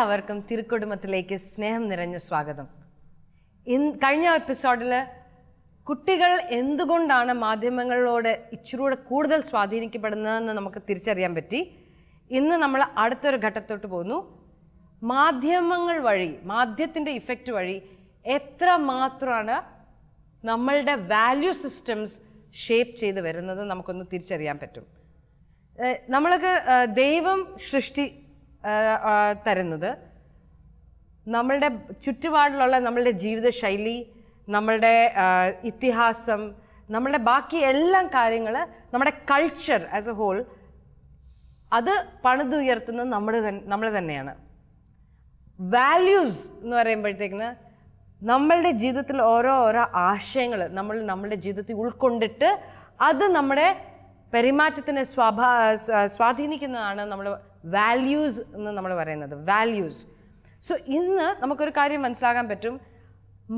എല്ലാവർക്കും തിരുക്കുടുംബത്തിലേക്ക് സ്നേഹം നിറഞ്ഞ സ്വാഗതം ഇൻ കഴിഞ്ഞ എപ്പിസോഡിൽ കുട്ടികൾ എന്തുകൊണ്ടാണ് മാധ്യമങ്ങളോട് ഇച്ചിരൂടെ കൂടുതൽ സ്വാധീനിക്കപ്പെടുന്നതെന്ന് നമുക്ക് തിരിച്ചറിയാൻ പറ്റി ഇന്ന് നമ്മൾ അടുത്തൊരു ഘട്ടത്തോട്ട് പോകുന്നു മാധ്യമങ്ങൾ വഴി മാധ്യത്തിൻ്റെ ഇഫക്റ്റ് വഴി എത്ര മാത്രമാണ് നമ്മളുടെ വാല്യൂ സിസ്റ്റംസ് ഷേപ്പ് ചെയ്ത് വരുന്നത് നമുക്കൊന്ന് തിരിച്ചറിയാൻ പറ്റും നമ്മൾക്ക് ദൈവം സൃഷ്ടി തരുന്നത് നമ്മളുടെ ചുറ്റുപാടിലുള്ള നമ്മളുടെ ജീവിതശൈലി നമ്മളുടെ ഇതിഹാസം നമ്മളുടെ ബാക്കി എല്ലാം കാര്യങ്ങൾ നമ്മുടെ കൾച്ചർ ആസ് എ ഹോൾ അത് പണിതുയർത്തുന്നത് നമ്മൾ നമ്മൾ തന്നെയാണ് വാല്യൂസ് എന്ന് പറയുമ്പോഴത്തേക്കിന് നമ്മളുടെ ജീവിതത്തിൽ ഓരോ ഓരോ ആശയങ്ങൾ നമ്മൾ നമ്മളുടെ ജീവിതത്തിൽ ഉൾക്കൊണ്ടിട്ട് അത് നമ്മുടെ പെരുമാറ്റത്തിനെ സ്വാഭാ സ്വാധീനിക്കുന്നതാണ് നമ്മൾ വാല്യൂസ് എന്ന് നമ്മൾ പറയുന്നത് വാല്യൂസ് സോ ഇന്ന് നമുക്കൊരു കാര്യം മനസ്സിലാക്കാൻ പറ്റും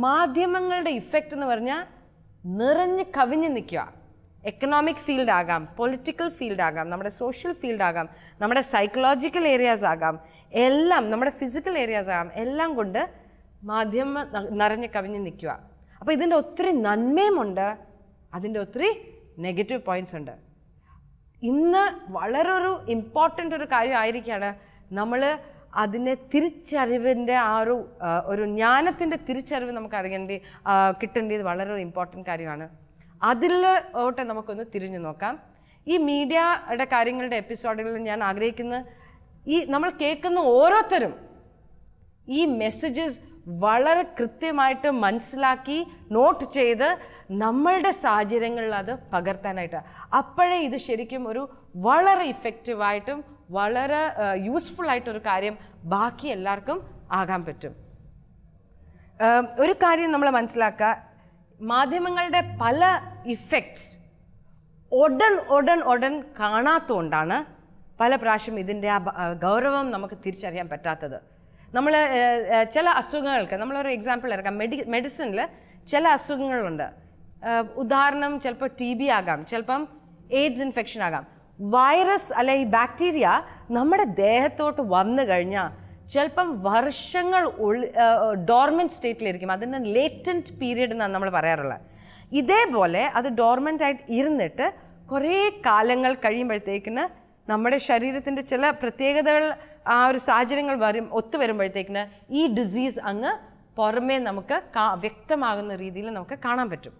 മാധ്യമങ്ങളുടെ ഇഫക്റ്റ് എന്ന് പറഞ്ഞാൽ നിറഞ്ഞ് കവിഞ്ഞ് നിൽക്കുക എക്കണോമിക് ഫീൽഡ് ആകാം പൊളിറ്റിക്കൽ ഫീൽഡ് ആകാം നമ്മുടെ സോഷ്യൽ ഫീൽഡ് ആകാം നമ്മുടെ സൈക്കോളജിക്കൽ ഏരിയാസ് ആകാം എല്ലാം നമ്മുടെ ഫിസിക്കൽ ഏരിയാസ് ആകാം എല്ലാം കൊണ്ട് മാധ്യമ നിറഞ്ഞ് കവിഞ്ഞ് നിൽക്കുക അപ്പോൾ ഇതിൻ്റെ ഒത്തിരി നന്മയുമുണ്ട് അതിൻ്റെ ഒത്തിരി നെഗറ്റീവ് പോയിൻറ്സ് ഉണ്ട് ഇന്ന് വളരെ ഒരു ഇമ്പോർട്ടൻ്റ് ഒരു കാര്യമായിരിക്കുകയാണ് നമ്മൾ അതിനെ തിരിച്ചറിവിൻ്റെ ആ ഒരു ഒരു ജ്ഞാനത്തിൻ്റെ തിരിച്ചറിവ് നമുക്ക് അറിയേണ്ടി കിട്ടേണ്ടത് വളരെ ഒരു ഇമ്പോർട്ടൻ്റ് കാര്യമാണ് അതിലോട്ട് നമുക്കൊന്ന് തിരിഞ്ഞു നോക്കാം ഈ മീഡിയയുടെ കാര്യങ്ങളുടെ എപ്പിസോഡുകളിൽ ഞാൻ ആഗ്രഹിക്കുന്നത് ഈ നമ്മൾ കേൾക്കുന്ന ഓരോരുത്തരും ഈ മെസ്സേജസ് വളരെ കൃത്യമായിട്ട് മനസ്സിലാക്കി നോട്ട് ചെയ്ത് നമ്മളുടെ സാഹചര്യങ്ങളിൽ അത് പകർത്താനായിട്ട് അപ്പോഴേ ഇത് ശരിക്കും ഒരു വളരെ ഇഫക്റ്റീവായിട്ടും വളരെ യൂസ്ഫുൾ ആയിട്ടൊരു കാര്യം ബാക്കി എല്ലാവർക്കും ആകാൻ പറ്റും ഒരു കാര്യം നമ്മൾ മനസ്സിലാക്കുക മാധ്യമങ്ങളുടെ പല ഇഫക്ട്സ് ഉടൻ ഉടൻ ഉടൻ കാണാത്തതുകൊണ്ടാണ് പല പ്രാവശ്യം ഇതിൻ്റെ ആ ഗൗരവം നമുക്ക് തിരിച്ചറിയാൻ പറ്റാത്തത് നമ്മൾ ചില അസുഖങ്ങൾക്ക് നമ്മളൊരു എക്സാമ്പിൾ എടുക്കാം മെഡി മെഡിസിനിൽ ചില അസുഖങ്ങളുണ്ട് ഉദാഹരണം ചിലപ്പോൾ ടി ബി ആകാം ചിലപ്പം എയ്ഡ്സ് ഇൻഫെക്ഷൻ ആകാം വൈറസ് അല്ലെ ഈ ബാക്ടീരിയ നമ്മുടെ ദേഹത്തോട്ട് വന്നു കഴിഞ്ഞാൽ ചിലപ്പം വർഷങ്ങൾ ഡോർമെൻറ്റ് സ്റ്റേറ്റിലിരിക്കും അതിന് ലേറ്റൻറ്റ് പീരീഡ് എന്നാണ് നമ്മൾ പറയാറുള്ളത് ഇതേപോലെ അത് ആയിട്ട് ഇരുന്നിട്ട് കുറേ കാലങ്ങൾ കഴിയുമ്പോഴത്തേക്കിന് നമ്മുടെ ശരീരത്തിൻ്റെ ചില പ്രത്യേകതകൾ ആ ഒരു സാഹചര്യങ്ങൾ വരും ഒത്തു വരുമ്പോഴത്തേക്കിന് ഈ ഡിസീസ് അങ്ങ് പുറമേ നമുക്ക് വ്യക്തമാകുന്ന രീതിയിൽ നമുക്ക് കാണാൻ പറ്റും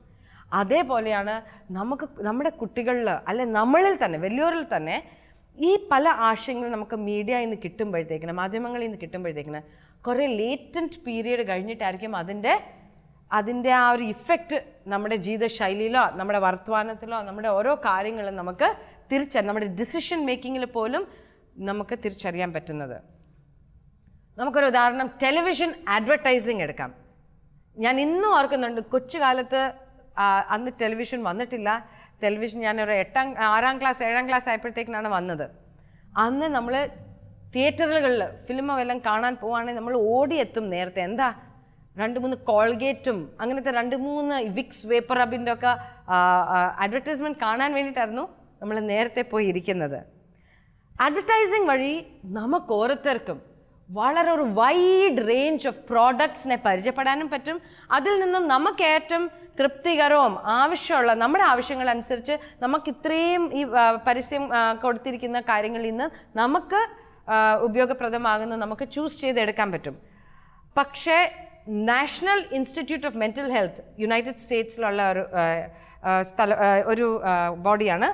അതേപോലെയാണ് നമുക്ക് നമ്മുടെ കുട്ടികളിൽ അല്ലെ നമ്മളിൽ തന്നെ വലിയവരിൽ തന്നെ ഈ പല ആശയങ്ങൾ നമുക്ക് മീഡിയയിൽ നിന്ന് കിട്ടുമ്പോഴത്തേക്കിന് മാധ്യമങ്ങളിൽ നിന്ന് കിട്ടുമ്പോഴത്തേക്കിന് കുറേ ലേറ്റൻറ്റ് പീരിയഡ് കഴിഞ്ഞിട്ടായിരിക്കും അതിൻ്റെ അതിൻ്റെ ആ ഒരു ഇഫക്റ്റ് നമ്മുടെ ജീവിതശൈലിയിലോ നമ്മുടെ വർത്തമാനത്തിലോ നമ്മുടെ ഓരോ കാര്യങ്ങളും നമുക്ക് തിരിച്ചറിയാം നമ്മുടെ ഡിസിഷൻ മേക്കിങ്ങിൽ പോലും നമുക്ക് തിരിച്ചറിയാൻ പറ്റുന്നത് നമുക്കൊരു ഉദാഹരണം ടെലിവിഷൻ അഡ്വർടൈസിങ് എടുക്കാം ഞാൻ ഇന്നും ഓർക്കുന്നുണ്ട് കൊച്ചുകാലത്ത് അന്ന് ടെലിവിഷൻ വന്നിട്ടില്ല ടെലിവിഷൻ ഞാനൊരു എട്ടാം ആറാം ക്ലാസ് ഏഴാം ക്ലാസ് ആയപ്പോഴത്തേക്കിനാണ് വന്നത് അന്ന് നമ്മൾ തിയേറ്ററുകളിൽ ഫിലിം എല്ലാം കാണാൻ പോവുകയാണെങ്കിൽ നമ്മൾ ഓടിയെത്തും നേരത്തെ എന്താ രണ്ട് മൂന്ന് കോൾഗേറ്റും അങ്ങനത്തെ രണ്ട് മൂന്ന് വിക്സ് വേപ്പർ അബിൻ്റെ ഒക്കെ അഡ്വർടൈസ്മെൻറ്റ് കാണാൻ വേണ്ടിയിട്ടായിരുന്നു നമ്മൾ നേരത്തെ പോയി ഇരിക്കുന്നത് അഡ്വർടൈസിങ് വഴി നമുക്ക് ഓരോരുത്തർക്കും വളരെ ഒരു വൈഡ് റേഞ്ച് ഓഫ് പ്രോഡക്ട്സിനെ പരിചയപ്പെടാനും പറ്റും അതിൽ നിന്ന് നമുക്കേറ്റം തൃപ്തികരവും ആവശ്യമുള്ള നമ്മുടെ ആവശ്യങ്ങളനുസരിച്ച് നമുക്ക് ഇത്രയും ഈ പരസ്യം കൊടുത്തിരിക്കുന്ന കാര്യങ്ങളിൽ നിന്ന് നമുക്ക് ഉപയോഗപ്രദമാകുന്ന നമുക്ക് ചൂസ് ചെയ്തെടുക്കാൻ പറ്റും പക്ഷേ National Institute of Mental Health United സ്റ്റേറ്റ്സിലുള്ള ഒരു സ്ഥല ഒരു ബോഡിയാണ്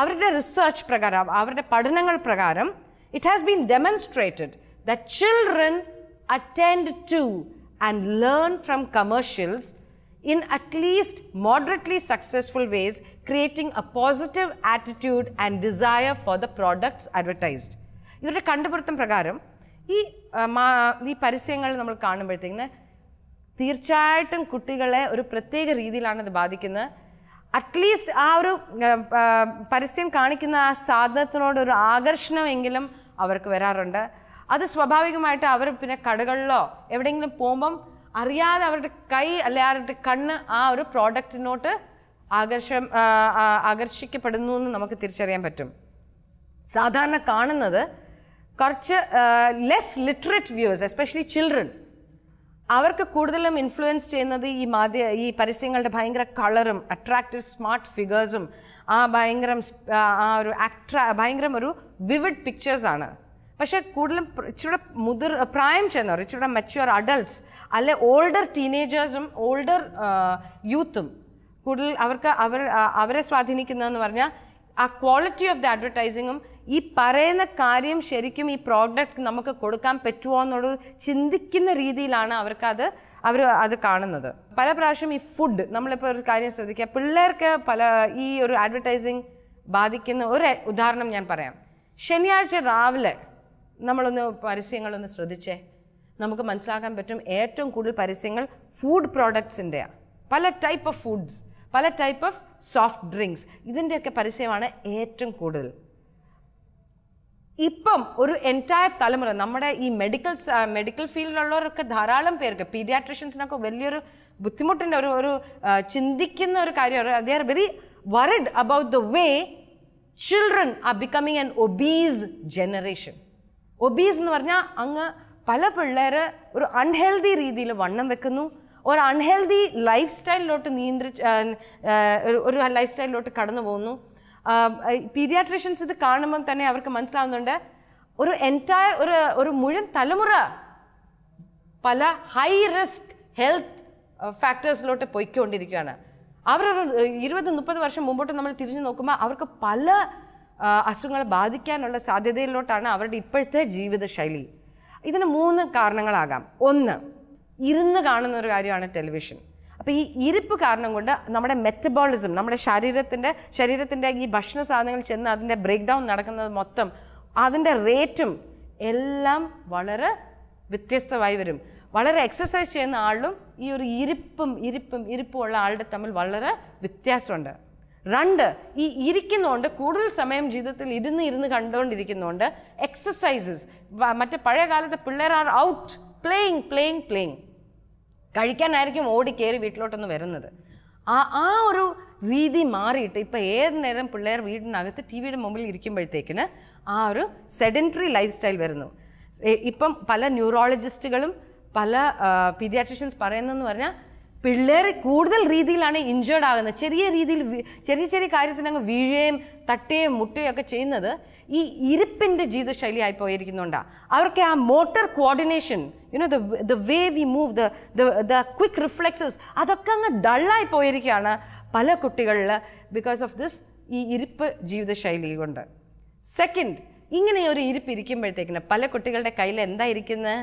അവരുടെ റിസർച്ച് പ്രകാരം അവരുടെ പഠനങ്ങൾ പ്രകാരം it has been demonstrated the children attend to and learn from commercials in at least moderately successful ways, creating a positive attitude and desire for the products advertised. ഇവരുടെ കണ്ടുപിടുത്തം പ്രകാരം ഈ ഈ പരസ്യങ്ങൾ നമ്മൾ കാണുമ്പോഴത്തേക്കിന് തീർച്ചയായിട്ടും കുട്ടികളെ ഒരു പ്രത്യേക രീതിയിലാണ് ഇത് ബാധിക്കുന്നത് അറ്റ്ലീസ്റ്റ് ആ ഒരു പരസ്യം കാണിക്കുന്ന ആ സാധനത്തിനോട് ഒരു ആകർഷണമെങ്കിലും അവർക്ക് വരാറുണ്ട് അത് സ്വാഭാവികമായിട്ട് അവർ പിന്നെ കടകളിലോ എവിടെയെങ്കിലും പോകുമ്പം അറിയാതെ അവരുടെ കൈ അല്ലെ അവരുടെ കണ്ണ് ആ ഒരു പ്രോഡക്റ്റിനോട്ട് ആകർഷം ആകർഷിക്കപ്പെടുന്നു എന്ന് നമുക്ക് തിരിച്ചറിയാൻ പറ്റും സാധാരണ കാണുന്നത് കുറച്ച് less literate viewers especially children അവർക്ക് കൂടുതലും ഇൻഫ്ലുവൻസ് ചെയ്യുന്നത് ഈ മാധ്യ ഈ പരസ്യങ്ങളുടെ ഭയങ്കര കളറും അട്രാക്റ്റീവ് സ്മാർട്ട് ഫിഗേഴ്സും ആ ഭയങ്കരം ആ ഒരു അട്രാ ഭയങ്കരം ഒരു വിവിഡ് പിക്ചേഴ്സാണ് പക്ഷേ കൂടുതലും ഇച്ചിരൂടെ മുതിർ പ്രായം ചെന്നവർ ഇച്ചിരൂടെ മെച്യൂർ അഡൾട്ട്സ് അല്ലെ ഓൾഡർ ടീനേജേഴ്സും ഓൾഡർ യൂത്തും കൂടുതൽ അവർക്ക് അവർ അവരെ സ്വാധീനിക്കുന്നതെന്ന് പറഞ്ഞാൽ ആ ക്വാളിറ്റി ഓഫ് ദ അഡ്വർടൈസിങ്ങും ഈ പറയുന്ന കാര്യം ശരിക്കും ഈ പ്രോഡക്റ്റ് നമുക്ക് കൊടുക്കാൻ പറ്റുമോ എന്നുള്ളത് ചിന്തിക്കുന്ന രീതിയിലാണ് അവർക്കത് അവർ അത് കാണുന്നത് പല പ്രാവശ്യം ഈ ഫുഡ് നമ്മളിപ്പോൾ ഒരു കാര്യം ശ്രദ്ധിക്കുക പിള്ളേർക്ക് പല ഈ ഒരു അഡ്വർടൈസിങ് ബാധിക്കുന്ന ഒരു ഉദാഹരണം ഞാൻ പറയാം ശനിയാഴ്ച രാവിലെ നമ്മളൊന്ന് പരസ്യങ്ങളൊന്ന് ശ്രദ്ധിച്ചേ നമുക്ക് മനസ്സിലാക്കാൻ പറ്റും ഏറ്റവും കൂടുതൽ പരസ്യങ്ങൾ ഫുഡ് പ്രോഡക്ട്സിൻ്റെയാണ് പല ടൈപ്പ് ഓഫ് ഫുഡ്സ് പല ടൈപ്പ് ഓഫ് സോഫ്റ്റ് ഡ്രിങ്ക്സ് ഇതിൻ്റെയൊക്കെ പരസ്യമാണ് ഏറ്റവും കൂടുതൽ ഇപ്പം ഒരു എൻറ്റയർ തലമുറ നമ്മുടെ ഈ മെഡിക്കൽ മെഡിക്കൽ ഫീൽഡിലുള്ളവരൊക്കെ ധാരാളം പേർക്ക് പീഡിയാട്രിഷ്യൻസിനൊക്കെ വലിയൊരു ബുദ്ധിമുട്ടിൻ്റെ ഒരു ഒരു ചിന്തിക്കുന്ന ഒരു കാര്യമാണ് they are very worried about the way children are becoming an obese generation obese എന്ന് പറഞ്ഞാൽ അങ്ങ് പല പിള്ളേർ ഒരു അൺഹെൽതി രീതിയിൽ വണ്ണം വെക്കുന്നു ഒരു അൺഹെൽതി ലൈഫ് സ്റ്റൈലിലോട്ട് നിയന്ത്രിച്ച് ഒരു ലൈഫ് സ്റ്റൈലിലോട്ട് കടന്നു പോകുന്നു പീഡിയാട്രീഷ്യൻസ് ഇത് കാണുമ്പം തന്നെ അവർക്ക് മനസ്സിലാവുന്നുണ്ട് ഒരു എൻറ്റയർ ഒരു ഒരു മുഴുവൻ തലമുറ പല ഹൈ റിസ്ക് ഹെൽത്ത് ഫാക്ടേഴ്സിലോട്ട് പോയിക്കൊണ്ടിരിക്കുകയാണ് അവരൊരു ഇരുപത് മുപ്പത് വർഷം മുമ്പോട്ട് നമ്മൾ തിരിഞ്ഞു നോക്കുമ്പോൾ അവർക്ക് പല അസുഖങ്ങളെ ബാധിക്കാനുള്ള സാധ്യതയിലോട്ടാണ് അവരുടെ ഇപ്പോഴത്തെ ജീവിതശൈലി ഇതിന് മൂന്ന് കാരണങ്ങളാകാം ഒന്ന് ഇരുന്ന് കാണുന്ന ഒരു കാര്യമാണ് ടെലിവിഷൻ അപ്പോൾ ഈ ഇരിപ്പ് കാരണം കൊണ്ട് നമ്മുടെ മെറ്റബോളിസം നമ്മുടെ ശരീരത്തിൻ്റെ ശരീരത്തിൻ്റെ ഈ ഭക്ഷണ സാധനങ്ങൾ ചെന്ന് അതിൻ്റെ ബ്രേക്ക് ഡൗൺ നടക്കുന്നത് മൊത്തം അതിൻ്റെ റേറ്റും എല്ലാം വളരെ വ്യത്യസ്തമായി വരും വളരെ എക്സസൈസ് ചെയ്യുന്ന ആളിലും ഈ ഒരു ഇരിപ്പും ഇരിപ്പും ഇരിപ്പുമുള്ള ആളുടെ തമ്മിൽ വളരെ വ്യത്യാസമുണ്ട് രണ്ട് ഈ ഇരിക്കുന്നതുകൊണ്ട് കൂടുതൽ സമയം ജീവിതത്തിൽ ഇരുന്ന് ഇരുന്ന് കണ്ടുകൊണ്ടിരിക്കുന്നതുകൊണ്ട് എക്സസൈസസ് മറ്റേ പഴയ കാലത്തെ പിള്ളേർ are out playing playing playing കഴിക്കാനായിരിക്കും ഓടി കയറി വീട്ടിലോട്ടൊന്ന് വരുന്നത് ആ ആ ഒരു രീതി മാറിയിട്ട് ഇപ്പോൾ ഏത് നേരം പിള്ളേർ വീടിനകത്ത് ടി വിയുടെ മുമ്പിൽ ഇരിക്കുമ്പോഴത്തേക്കിന് ആ ഒരു സെഡൻറ്ററി ലൈഫ് സ്റ്റൈൽ വരുന്നു ഇപ്പം പല ന്യൂറോളജിസ്റ്റുകളും പല പീഡിയാട്രിഷ്യൻസ് പറയുന്നതെന്ന് പറഞ്ഞാൽ പിള്ളേർ കൂടുതൽ രീതിയിലാണ് ഇഞ്ചേർഡ് ആകുന്നത് ചെറിയ രീതിയിൽ ചെറിയ ചെറിയ കാര്യത്തിനങ്ങ് വീഴുകയും തട്ടുകയും മുട്ടുകയും ഒക്കെ ചെയ്യുന്നത് ഈ ഇരിപ്പിൻ്റെ ജീവിതശൈലി ആയി പോയിരിക്കുന്നുണ്ടാണ് അവർക്ക് ആ motor coordination you know the the way we move the the quick reflexes അതൊക്കെ അങ്ങ് ഡള്ളായി പോയിരിക്കുകയാണ് പല കുട്ടികളിൽ ബിക്കോസ് ഓഫ് ദിസ് ഈ ഇരിപ്പ് ജീവിതശൈലി കൊണ്ട് സെക്കൻഡ് ഇങ്ങനെ ഒരു ഇരിപ്പ് ഇരിക്കുമ്പോഴത്തേക്കിന് പല കുട്ടികളുടെ കയ്യിൽ എന്തായിരിക്കുന്നത്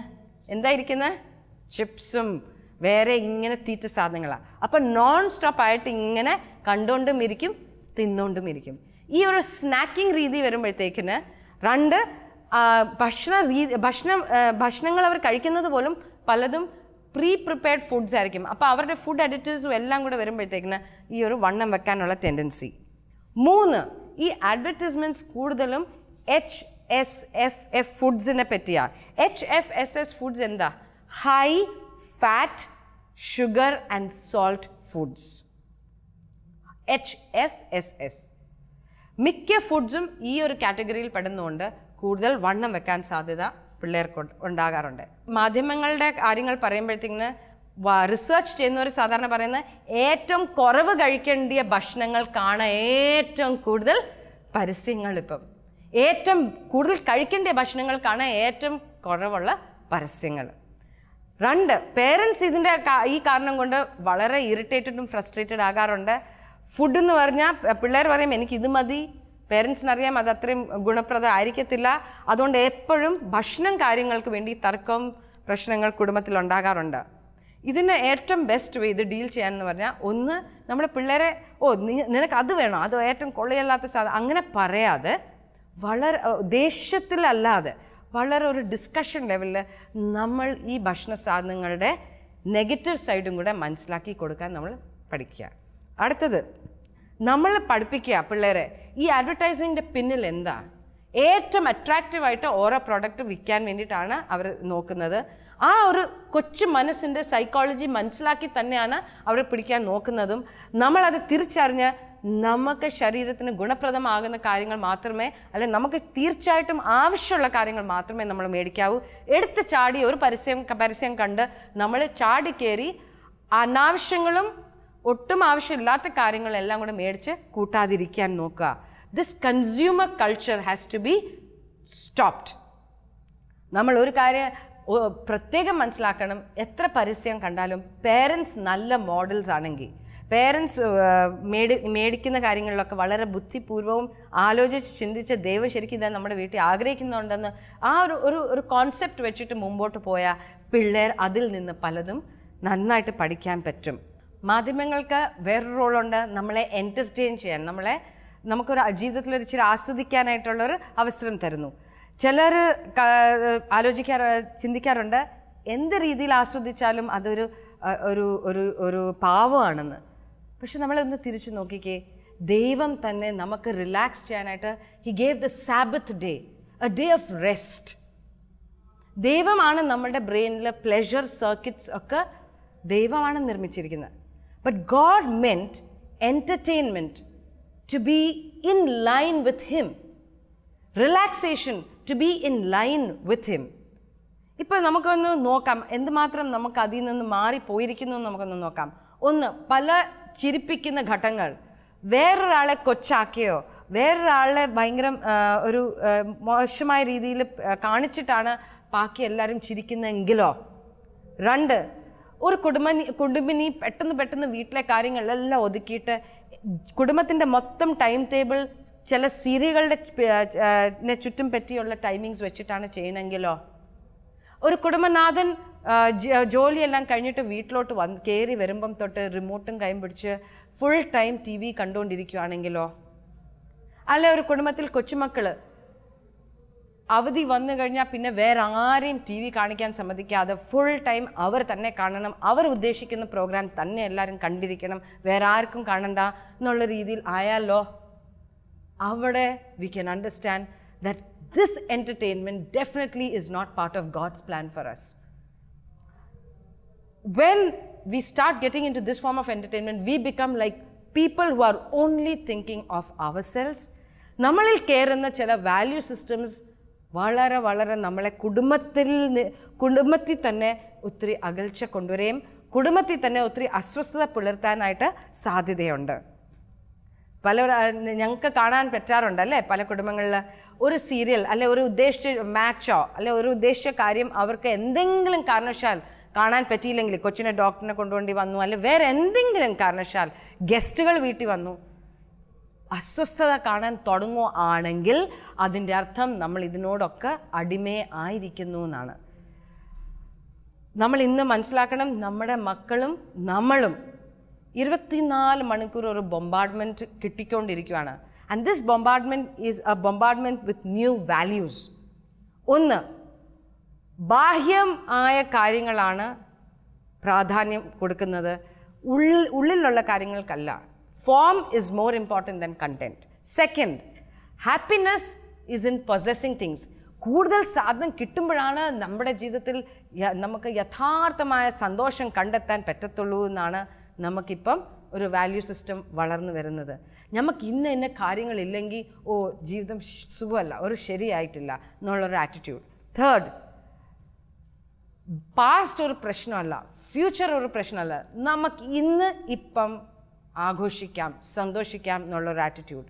എന്തായിരിക്കുന്നത് ചിപ്സും വേറെ ഇങ്ങനെ തീറ്റ സാധനങ്ങളാണ് അപ്പം നോൺ സ്റ്റോപ്പായിട്ട് ഇങ്ങനെ കണ്ടുകൊണ്ടും ഇരിക്കും തിന്നുകൊണ്ടും ഇരിക്കും ഈ ഒരു സ്നാക്കിംഗ് രീതി വരുമ്പോഴത്തേക്കിന് രണ്ട് ഭക്ഷണ രീതി ഭക്ഷണം ഭക്ഷണങ്ങൾ അവർ കഴിക്കുന്നത് പോലും പലതും പ്രീ പ്രിപ്പയർഡ് ഫുഡ്സ് ആയിരിക്കും അപ്പോൾ അവരുടെ ഫുഡ് അഡിറ്റീവ്സും എല്ലാം കൂടെ വരുമ്പോഴത്തേക്കിന് ഈ ഒരു വണ്ണം വെക്കാനുള്ള ടെൻഡൻസി മൂന്ന് ഈ അഡ്വർടൈസ്മെൻറ്റ്സ് കൂടുതലും എച്ച് എസ് എഫ് എഫ് ഫുഡ്സിനെ പറ്റിയാണ് H F S S foods എന്താ high fat, sugar and salt foods. HFSS. മിക്ക ഫുഡ്സും ഈ ഒരു കാറ്റഗറിയിൽ പെടുന്നതുകൊണ്ട് കൂടുതൽ വണ്ണം വെക്കാൻ സാധ്യത പിള്ളേർക്ക് ഉണ്ടാകാറുണ്ട് മാധ്യമങ്ങളുടെ കാര്യങ്ങൾ പറയുമ്പോഴത്തേക്കിന് റിസർച്ച് ചെയ്യുന്നവർ സാധാരണ പറയുന്നത് ഏറ്റവും കുറവ് കഴിക്കേണ്ടിയ ഭക്ഷണങ്ങൾക്കാണ് ഏറ്റവും കൂടുതൽ പരസ്യങ്ങൾ ഇപ്പം ഏറ്റവും കൂടുതൽ കഴിക്കേണ്ട ഭക്ഷണങ്ങൾക്കാണ് ഏറ്റവും കുറവുള്ള പരസ്യങ്ങൾ രണ്ട് പേരൻസ് ഇതിൻ്റെ ഈ കാരണം കൊണ്ട് വളരെ ഇറിറ്റേറ്റഡും ഫ്രസ്ട്രേറ്റഡ് ആകാറുണ്ട് ഫുഡ് എന്ന് പറഞ്ഞാൽ പിള്ളേർ പറയും എനിക്ക് ഇത് മതി പേരൻസിനറിയാം അത് അത്രയും ആയിരിക്കത്തില്ല അതുകൊണ്ട് എപ്പോഴും ഭക്ഷണം കാര്യങ്ങൾക്ക് വേണ്ടി തർക്കവും പ്രശ്നങ്ങൾ കുടുംബത്തിൽ ഉണ്ടാകാറുണ്ട് ഇതിന് ഏറ്റവും ബെസ്റ്റ് വേ ഇത് ഡീൽ ചെയ്യാനെന്ന് പറഞ്ഞാൽ ഒന്ന് നമ്മുടെ പിള്ളേരെ ഓ നിനക്ക് അത് വേണോ അത് ഏറ്റവും കൊള്ളയല്ലാത്ത സാധനം അങ്ങനെ പറയാതെ വളരെ ദേഷ്യത്തിലല്ലാതെ വളരെ ഒരു ഡിസ്കഷൻ ലെവലിൽ നമ്മൾ ഈ ഭക്ഷണ സാധനങ്ങളുടെ നെഗറ്റീവ് സൈഡും കൂടെ മനസ്സിലാക്കി കൊടുക്കാൻ നമ്മൾ പഠിക്കുക അടുത്തത് നമ്മൾ പഠിപ്പിക്കുക പിള്ളേരെ ഈ അഡ്വർടൈസിങ്ങിൻ്റെ പിന്നിൽ എന്താ ഏറ്റവും അട്രാക്റ്റീവായിട്ട് ഓരോ പ്രോഡക്റ്റ് വിൽക്കാൻ വേണ്ടിയിട്ടാണ് അവർ നോക്കുന്നത് ആ ഒരു കൊച്ചു മനസ്സിൻ്റെ സൈക്കോളജി മനസ്സിലാക്കി തന്നെയാണ് അവരെ പിടിക്കാൻ നോക്കുന്നതും നമ്മളത് തിരിച്ചറിഞ്ഞ് നമുക്ക് ശരീരത്തിന് ഗുണപ്രദമാകുന്ന കാര്യങ്ങൾ മാത്രമേ അല്ലെ നമുക്ക് തീർച്ചയായിട്ടും ആവശ്യമുള്ള കാര്യങ്ങൾ മാത്രമേ നമ്മൾ മേടിക്കാവൂ എടുത്ത് ചാടി ഒരു പരസ്യം പരസ്യം കണ്ട് നമ്മൾ ചാടി കയറി അനാവശ്യങ്ങളും ഒട്ടും ആവശ്യമില്ലാത്ത കാര്യങ്ങളെല്ലാം കൂടെ മേടിച്ച് കൂട്ടാതിരിക്കാൻ നോക്കുക this consumer culture has to be stopped നമ്മൾ ഒരു കാര്യം പ്രത്യേകം മനസ്സിലാക്കണം എത്ര പരസ്യം കണ്ടാലും പേരൻസ് നല്ല മോഡൽസ് ആണെങ്കിൽ പേരൻസ് uh, മേടി മേടിക്കുന്ന കാര്യങ്ങളിലൊക്കെ വളരെ ബുദ്ധിപൂർവ്വവും ആലോചിച്ച് ചിന്തിച്ച് ദൈവം ശരിക്കും ഇതാ നമ്മുടെ വീട്ടിൽ ആഗ്രഹിക്കുന്നുണ്ടെന്ന് ആ ഒരു ഒരു ഒരു കോൺസെപ്റ്റ് വെച്ചിട്ട് മുമ്പോട്ട് പോയ പിള്ളേർ അതിൽ നിന്ന് പലതും നന്നായിട്ട് പഠിക്കാൻ പറ്റും മാധ്യമങ്ങൾക്ക് വേറൊരു റോളുണ്ട് നമ്മളെ എൻ്റർടൈൻ ചെയ്യാൻ നമ്മളെ നമുക്കൊരു ജീവിതത്തിൽ ഒരു ഇച്ചിരി ആസ്വദിക്കാനായിട്ടുള്ളൊരു അവസരം തരുന്നു ചിലർ ആലോചിക്കാറ് ചിന്തിക്കാറുണ്ട് എന്ത് രീതിയിൽ ആസ്വദിച്ചാലും അതൊരു ഒരു ഒരു ഒരു പാവമാണെന്ന് പക്ഷെ നമ്മളൊന്ന് തിരിച്ചു നോക്കിക്കേ ദൈവം തന്നെ നമുക്ക് റിലാക്സ് ചെയ്യാനായിട്ട് he gave the Sabbath day a day of rest ദൈവമാണ് നമ്മുടെ ബ്രെയിനിലെ പ്ലെഷർ സർക്കിറ്റ്സ് ഒക്കെ ദൈവമാണ് നിർമ്മിച്ചിരിക്കുന്നത് but God meant entertainment to be in line with him relaxation to be in line with him ഇപ്പോൾ നമുക്കൊന്ന് നോക്കാം എന്തുമാത്രം നമുക്ക് അതിൽ നിന്ന് മാറിപ്പോയിരിക്കുന്നു എന്ന് നമുക്കൊന്ന് നോക്കാം ഒന്ന് പല ചിരിപ്പിക്കുന്ന ഘട്ടങ്ങൾ വേറൊരാളെ കൊച്ചാക്കിയോ വേറൊരാളെ ഭയങ്കര ഒരു മോശമായ രീതിയിൽ കാണിച്ചിട്ടാണ് ബാക്കി എല്ലാവരും ചിരിക്കുന്നതെങ്കിലോ രണ്ട് ഒരു കുടുംബനി കുടുംബിനി പെട്ടെന്ന് പെട്ടെന്ന് വീട്ടിലെ കാര്യങ്ങളെല്ലാം ഒതുക്കിയിട്ട് കുടുംബത്തിൻ്റെ മൊത്തം ടൈം ടേബിൾ ചില സീരിയലുകളുടെ ചുറ്റും പറ്റിയുള്ള ടൈമിങ്സ് വെച്ചിട്ടാണ് ചെയ്യണമെങ്കിലോ ഒരു കുടുംബനാഥൻ ജോലിയെല്ലാം കഴിഞ്ഞിട്ട് വീട്ടിലോട്ട് വന്ന് കയറി വരുമ്പം തൊട്ട് റിമോട്ടും കൈയും പിടിച്ച് ഫുൾ ടൈം ടി വി കണ്ടുകൊണ്ടിരിക്കുകയാണെങ്കിലോ അല്ല ഒരു കുടുംബത്തിൽ കൊച്ചുമക്കൾ അവധി വന്നു കഴിഞ്ഞാൽ പിന്നെ വേറെ ആരെയും ടി വി കാണിക്കാൻ സമ്മതിക്കാതെ ഫുൾ ടൈം അവർ തന്നെ കാണണം അവർ ഉദ്ദേശിക്കുന്ന പ്രോഗ്രാം തന്നെ എല്ലാവരും കണ്ടിരിക്കണം വേറെ ആർക്കും കാണണ്ട എന്നുള്ള രീതിയിൽ ആയാലോ അവിടെ we can understand that this entertainment definitely is not part of God's plan for us when we start getting into this form of entertainment, we become like people who are only thinking of ourselves. നമ്മളിൽ കയറുന്ന ചില value systems വളരെ വളരെ നമ്മളെ കുടുംബത്തിൽ കുടുംബത്തിൽ തന്നെ ഒത്തിരി അകൽച്ച കൊണ്ടുവരികയും കുടുംബത്തിൽ തന്നെ ഒത്തിരി അസ്വസ്ഥത പുലർത്താനായിട്ട് സാധ്യതയുണ്ട് പല ഞങ്ങൾക്ക് കാണാൻ പറ്റാറുണ്ട് അല്ലേ പല കുടുംബങ്ങളിൽ ഒരു സീരിയൽ അല്ലെ ഒരു ഉദ്ദേശിച്ച മാച്ചോ അല്ലെ ഒരു ഉദ്ദേശിച്ച കാര്യം അവർക്ക് എന്തെങ്കിലും കാരണവശാൽ കാണാൻ പറ്റിയില്ലെങ്കിൽ കൊച്ചിനെ ഡോക്ടറിനെ കൊണ്ടുവേണ്ടി വന്നു അല്ലെ വേറെ എന്തെങ്കിലും കാരണവശാൽ ഗസ്റ്റുകൾ വീട്ടിൽ വന്നു അസ്വസ്ഥത കാണാൻ തുടങ്ങുമോ ആണെങ്കിൽ അതിൻ്റെ അർത്ഥം നമ്മൾ ഇതിനോടൊക്കെ അടിമേ ആയിരിക്കുന്നു എന്നാണ് നമ്മൾ ഇന്ന് മനസ്സിലാക്കണം നമ്മുടെ മക്കളും നമ്മളും ഇരുപത്തിനാല് മണിക്കൂർ ഒരു ബൊമ്പാർഡ്മെൻറ്റ് കിട്ടിക്കൊണ്ടിരിക്കുകയാണ് and this bombardment is a bombardment with new values ഒന്ന് ബാഹ്യം ആയ കാര്യങ്ങളാണ് പ്രാധാന്യം കൊടുക്കുന്നത് ഉള്ളിൽ ഉള്ളിലുള്ള കാര്യങ്ങൾക്കല്ല form is more important than content second happiness is in possessing things കൂടുതൽ സാധനം കിട്ടുമ്പോഴാണ് നമ്മുടെ ജീവിതത്തിൽ നമുക്ക് യഥാർത്ഥമായ സന്തോഷം കണ്ടെത്താൻ പറ്റത്തുള്ളൂ എന്നാണ് നമുക്കിപ്പം ഒരു വാല്യൂ സിസ്റ്റം വളർന്നു വരുന്നത് നമുക്ക് ഇന്ന ഇന്ന കാര്യങ്ങളില്ലെങ്കിൽ ഓ ജീവിതം സുഖമല്ല ഒരു ശരിയായിട്ടില്ല എന്നുള്ളൊരു ആറ്റിറ്റ്യൂഡ് തേർഡ് പാസ്റ്റ് ഒരു പ്രശ്നമല്ല ഫ്യൂച്ചർ ഒരു പ്രശ്നമല്ല നമുക്ക് ഇന്ന് ഇപ്പം ആഘോഷിക്കാം സന്തോഷിക്കാം എന്നുള്ളൊരു attitude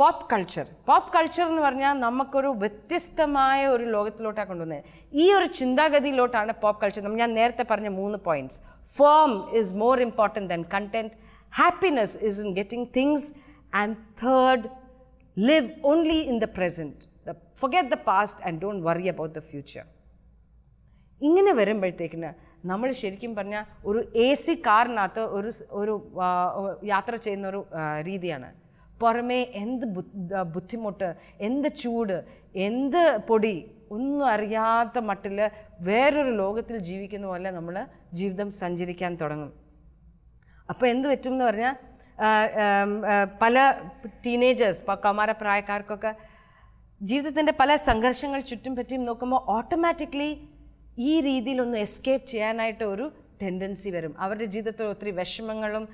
pop culture pop culture എന്ന് പറഞ്ഞാൽ നമുക്കൊരു വ്യത്യസ്തമായ ഒരു ലോകത്തിലോട്ടാണ് കൊണ്ടുവന്നത് ഈ ഒരു ചിന്താഗതിയിലോട്ടാണ് പോപ്പ് കൾച്ചർ ഞാൻ നേരത്തെ പറഞ്ഞ മൂന്ന് points form is more important than content happiness is in getting things and third live only in the present the, forget the past and don't worry about the future ഇങ്ങനെ വരുമ്പോഴത്തേക്കിന് നമ്മൾ ശരിക്കും പറഞ്ഞാൽ ഒരു A C കാറിനകത്ത് ഒരു ഒരു യാത്ര ചെയ്യുന്ന ഒരു രീതിയാണ് പുറമേ എന്ത് ബുദ്ധിമുട്ട് എന്ത് ചൂട് എന്ത് പൊടി ഒന്നും അറിയാത്ത മട്ടിൽ വേറൊരു ലോകത്തിൽ ജീവിക്കുന്ന പോലെ നമ്മൾ ജീവിതം സഞ്ചരിക്കാൻ തുടങ്ങും അപ്പോൾ എന്ത് പറ്റും എന്ന് പറഞ്ഞാൽ പല ടീനേജേഴ്സ് കൗമാരപ്രായക്കാർക്കൊക്കെ ജീവിതത്തിൻ്റെ പല സംഘർഷങ്ങൾ ചുറ്റും പറ്റിയും നോക്കുമ്പോൾ ഓട്ടോമാറ്റിക്കലി ഈ രീതിയിലൊന്ന് എസ്കേപ്പ് ചെയ്യാനായിട്ട് ഒരു ടെൻഡൻസി വരും അവരുടെ ജീവിതത്തിൽ ഒത്തിരി വിഷമങ്ങളും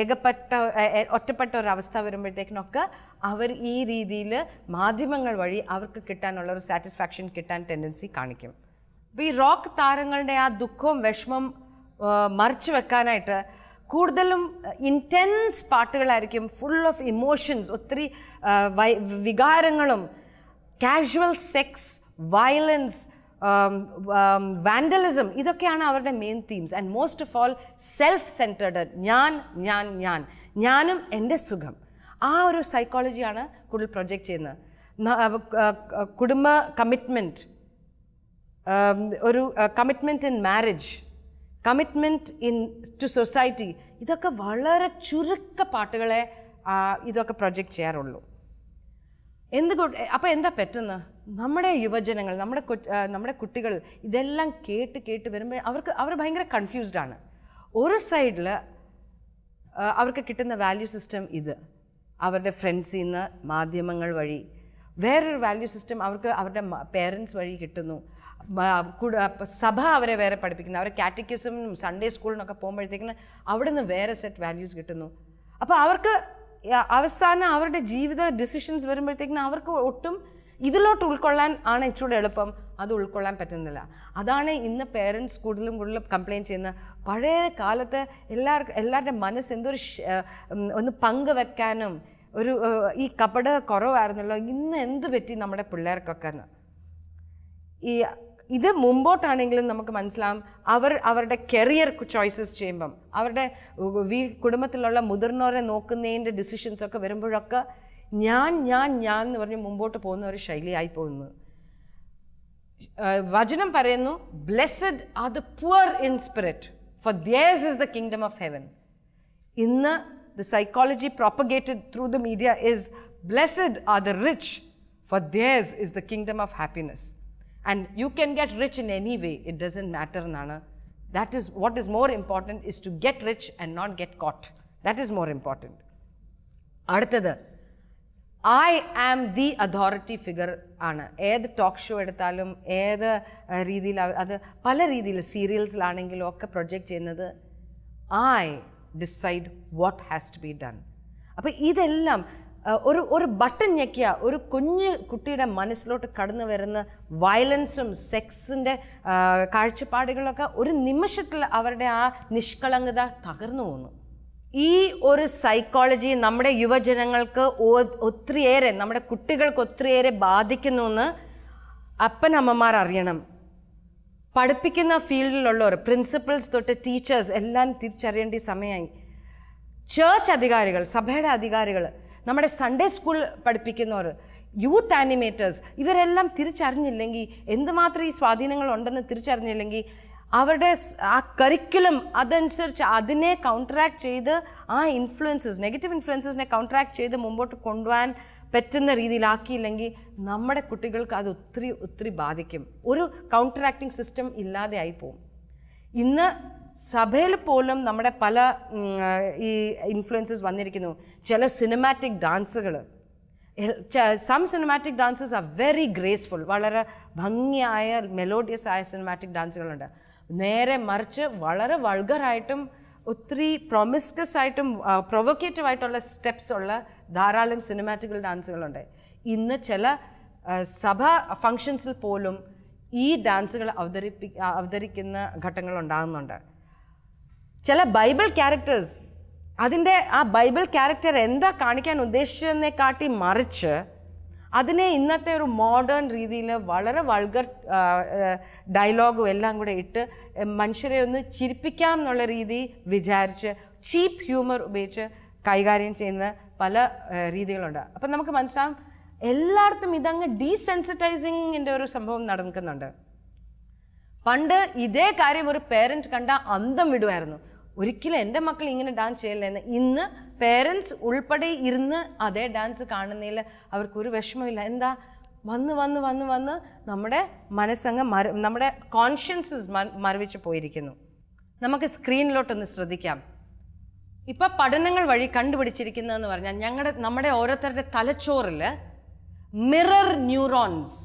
ഏകപ്പെട്ട ഒറ്റപ്പെട്ട ഒരവസ്ഥ വരുമ്പോഴത്തേക്കിനൊക്കെ അവർ ഈ രീതിയിൽ മാധ്യമങ്ങൾ വഴി അവർക്ക് കിട്ടാനുള്ള ഒരു സാറ്റിസ്ഫാക്ഷൻ കിട്ടാൻ ടെൻഡൻസി കാണിക്കും അപ്പോൾ ഈ റോക്ക് താരങ്ങളുടെ ആ ദുഃഖവും വിഷമം മറിച്ചു വെക്കാനായിട്ട് കൂടുതലും ഇൻറ്റൻസ് പാട്ടുകളായിരിക്കും ഫുൾ ഓഫ് ഇമോഷൻസ് ഒത്തിരി വികാരങ്ങളും കാഷ്വൽ സെക്സ് വയലൻസ് വാൻഡലിസം ഇതൊക്കെയാണ് അവരുടെ main themes and most of all self centred ഞാൻ ഞാൻ ഞാൻ ഞാനും എൻ്റെ സുഖം ആ ഒരു സൈക്കോളജിയാണ് കൂടുതൽ പ്രൊജക്റ്റ് ചെയ്യുന്നത് കുടുംബ കമ്മിറ്റ്മെൻറ്റ് ഒരു commitment in marriage commitment into society ഇതൊക്കെ വളരെ ചുരുക്ക പാട്ടുകളെ ഇതൊക്കെ പ്രൊജക്റ്റ് ചെയ്യാറുള്ളൂ എന്തുകൊണ്ട് അപ്പോൾ എന്താ പറ്റുന്നത് നമ്മുടെ യുവജനങ്ങൾ നമ്മുടെ നമ്മുടെ കുട്ടികൾ ഇതെല്ലാം കേട്ട് കേട്ട് വരുമ്പോൾ അവർക്ക് അവർ ഭയങ്കര കൺഫ്യൂസ്ഡ് ആണ് ഒരു സൈഡിൽ അവർക്ക് കിട്ടുന്ന വാല്യൂ സിസ്റ്റം ഇത് അവരുടെ ഫ്രണ്ട്സിൽ നിന്ന് മാധ്യമങ്ങൾ വഴി വേറൊരു വാല്യൂ സിസ്റ്റം അവർക്ക് അവരുടെ പേരൻസ് വഴി കിട്ടുന്നു സഭ അവരെ വേറെ പഠിപ്പിക്കുന്നു അവരെ കാറ്റക്കിസമിനും സൺഡേ സ്കൂളിനൊക്കെ പോകുമ്പോഴത്തേക്കിന് അവിടെ നിന്ന് വേറെ സെറ്റ് വാല്യൂസ് കിട്ടുന്നു അപ്പോൾ അവർക്ക് അവസാനം അവരുടെ ജീവിത ഡിസിഷൻസ് വരുമ്പോഴത്തേക്കിന് അവർക്ക് ഒട്ടും ഇതിലോട്ട് ഉൾക്കൊള്ളാൻ ആണ് ഇച്ചിരി എളുപ്പം അത് ഉൾക്കൊള്ളാൻ പറ്റുന്നില്ല അതാണ് ഇന്ന് പേരൻസ് കൂടുതലും കൂടുതലും കംപ്ലയിൻറ്റ് ചെയ്യുന്നത് പഴയ കാലത്ത് എല്ലാവർക്കും എല്ലാവരുടെ മനസ്സ് എന്തൊരു ഒന്ന് പങ്കുവെക്കാനും ഒരു ഈ കപട കുറവായിരുന്നല്ലോ ഇന്ന് എന്ത് പറ്റി നമ്മുടെ പിള്ളേർക്കൊക്കെ എന്ന് ഈ ഇത് മുമ്പോട്ടാണെങ്കിലും നമുക്ക് മനസ്സിലാവും അവർ അവരുടെ കരിയർ ചോയ്സസ് ചെയ്യുമ്പം അവരുടെ വീ കുടുംബത്തിലുള്ള മുതിർന്നവരെ നോക്കുന്നതിൻ്റെ ഡിസിഷൻസൊക്കെ വരുമ്പോഴൊക്കെ ഞാൻ ഞാൻ ഞാൻ എന്ന് പറഞ്ഞ് മുമ്പോട്ട് പോകുന്ന ഒരു ശൈലിയായി പോകുന്നു വചനം പറയുന്നു blessed are the poor in spirit for theirs is the kingdom of heaven ഇന്ന് the psychology propagated through the media is blessed are the rich, for theirs is the kingdom of happiness. And you can get rich in any way, it doesn't matter, Nana. That is what is more important is to get rich and not get caught. That is more important. അടുത്തത് I am the authority figure ആണ് ഏത് talk show എടുത്താലും ഏത് രീതിയിൽ അത് പല രീതിയിൽ സീരിയൽസിലാണെങ്കിലും ഒക്കെ പ്രൊജക്റ്റ് ചെയ്യുന്നത് I decide what has to be done അപ്പോൾ ഇതെല്ലാം ഒരു ഒരു ബട്ടൺ ഞെക്കിയ ഒരു കുഞ്ഞ് കുട്ടിയുടെ മനസ്സിലോട്ട് കടന്നു വരുന്ന വയലൻസും സെക്സിൻ്റെ കാഴ്ചപ്പാടുകളൊക്കെ ഒരു നിമിഷത്തിൽ അവരുടെ ആ നിഷ്കളങ്കത തകർന്നു പോകുന്നു ഈ ഒരു സൈക്കോളജി നമ്മുടെ യുവജനങ്ങൾക്ക് ഒത്തിരിയേറെ നമ്മുടെ കുട്ടികൾക്ക് ഒത്തിരിയേറെ ബാധിക്കുന്നു എന്ന് അപ്പനമ്മമാർ അറിയണം പഠിപ്പിക്കുന്ന ഫീൽഡിലുള്ളവർ പ്രിൻസിപ്പൽസ് തൊട്ട് ടീച്ചേഴ്സ് എല്ലാം തിരിച്ചറിയേണ്ട സമയമായി ചേർച്ച് അധികാരികൾ സഭയുടെ അധികാരികൾ നമ്മുടെ സൺഡേ സ്കൂൾ പഠിപ്പിക്കുന്നവർ യൂത്ത് ആനിമേറ്റേഴ്സ് ഇവരെല്ലാം തിരിച്ചറിഞ്ഞില്ലെങ്കിൽ എന്തുമാത്രം ഈ സ്വാധീനങ്ങൾ ഉണ്ടെന്ന് തിരിച്ചറിഞ്ഞില്ലെങ്കിൽ അവരുടെ ആ കരിക്കുലം അതനുസരിച്ച് അതിനെ കൗണ്ടറാക്ട് ചെയ്ത് ആ ഇൻഫ്ലുവൻസസ് നെഗറ്റീവ് ഇൻഫ്ലുവൻസസിനെ കൗണ്ടറാക്ട് ചെയ്ത് മുമ്പോട്ട് കൊണ്ടുപോകാൻ പറ്റുന്ന രീതിയിലാക്കിയില്ലെങ്കിൽ നമ്മുടെ കുട്ടികൾക്ക് അത് ഒത്തിരി ഒത്തിരി ബാധിക്കും ഒരു കൗണ്ടർ ആക്ടിങ് സിസ്റ്റം ഇല്ലാതെ പോകും ഇന്ന് സഭയിൽ പോലും നമ്മുടെ പല ഈ ഇൻഫ്ലുവൻസസ് വന്നിരിക്കുന്നു ചില സിനിമാറ്റിക് ഡാൻസുകൾ some cinematic dances are very graceful വളരെ ഭംഗിയായ മെലോഡിയസ് ആയ സിനിമാറ്റിക് ഡാൻസുകളുണ്ട് നേരെ മറിച്ച് വളരെ വൾഗറായിട്ടും ഒത്തിരി പ്രൊമിസ്കസ് ആയിട്ടും പ്രൊവോക്കേറ്റീവ് ആയിട്ടുള്ള സ്റ്റെപ്സ് ഉള്ള ധാരാളം സിനിമാറ്റിക്കൽ ഡാൻസുകളുണ്ട് ഇന്ന് ചില സഭ ഫങ്ഷൻസിൽ പോലും ഈ ഡാൻസുകൾ അവതരിപ്പി അവതരിക്കുന്ന ഘട്ടങ്ങൾ ഉണ്ടാകുന്നുണ്ട് ചില ബൈബിൾ ക്യാരക്ടേഴ്സ് അതിൻ്റെ ആ ബൈബിൾ ക്യാരക്ടർ എന്താ കാണിക്കാൻ ഉദ്ദേശിച്ചതിനെ കാട്ടി മറിച്ച് അതിനെ ഇന്നത്തെ ഒരു മോഡേൺ രീതിയിൽ വളരെ വൾഗർ ഡയലോഗും എല്ലാം കൂടെ ഇട്ട് മനുഷ്യരെ ഒന്ന് ചിരിപ്പിക്കാം എന്നുള്ള രീതി വിചാരിച്ച് ചീപ്പ് ഹ്യൂമർ ഉപയോഗിച്ച് കൈകാര്യം ചെയ്യുന്ന പല രീതികളുണ്ട് അപ്പം നമുക്ക് മനസ്സിലാവും എല്ലായിടത്തും ഇതങ്ങ് ഡീസെൻസിറ്റൈസിങ്ങിൻ്റെ ഒരു സംഭവം നടക്കുന്നുണ്ട് പണ്ട് ഇതേ കാര്യം ഒരു പേരൻറ്റ് കണ്ട അന്തം വിടുമായിരുന്നു ഒരിക്കലും എൻ്റെ മക്കൾ ഇങ്ങനെ ഡാൻസ് ചെയ്യില്ല എന്ന് ഇന്ന് പേരൻസ് ഉൾപ്പെടെ ഇരുന്ന് അതേ ഡാൻസ് കാണുന്നതിൽ അവർക്കൊരു വിഷമമില്ല എന്താ വന്ന് വന്ന് വന്ന് വന്ന് നമ്മുടെ മനസ്സങ്ങ് മറ നമ്മുടെ കോൺഷ്യൻസസ് മറവിച്ച് പോയിരിക്കുന്നു നമുക്ക് സ്ക്രീനിലോട്ടൊന്ന് ശ്രദ്ധിക്കാം ഇപ്പം പഠനങ്ങൾ വഴി കണ്ടുപിടിച്ചിരിക്കുന്നതെന്ന് പറഞ്ഞാൽ ഞങ്ങളുടെ നമ്മുടെ ഓരോരുത്തരുടെ തലച്ചോറിൽ mirror neurons